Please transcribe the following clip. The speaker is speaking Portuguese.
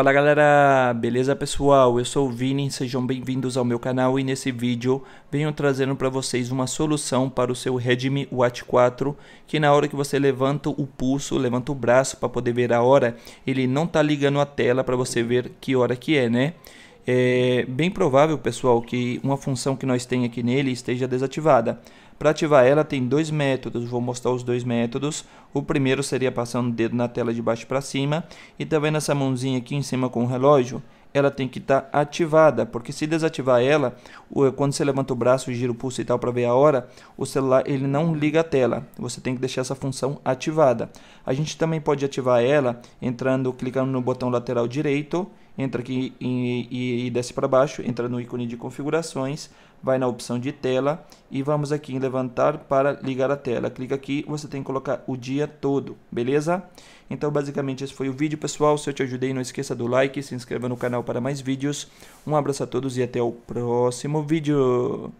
Fala galera, beleza pessoal? Eu sou o Vini, sejam bem-vindos ao meu canal e nesse vídeo venho trazendo para vocês uma solução para o seu Redmi Watch 4 que na hora que você levanta o pulso, levanta o braço para poder ver a hora, ele não tá ligando a tela para você ver que hora que é, né? é bem provável, pessoal, que uma função que nós temos aqui nele esteja desativada. Para ativar ela tem dois métodos, vou mostrar os dois métodos. O primeiro seria passando o dedo na tela de baixo para cima e também tá nessa mãozinha aqui em cima com o relógio, ela tem que estar tá ativada, porque se desativar ela, quando você levanta o braço, gira o pulso e tal para ver a hora, o celular ele não liga a tela. Você tem que deixar essa função ativada. A gente também pode ativar ela entrando, clicando no botão lateral direito entra aqui e, e, e desce para baixo, entra no ícone de configurações, vai na opção de tela e vamos aqui em levantar para ligar a tela. Clica aqui, você tem que colocar o dia todo, beleza? Então basicamente esse foi o vídeo pessoal, se eu te ajudei não esqueça do like, se inscreva no canal para mais vídeos. Um abraço a todos e até o próximo vídeo.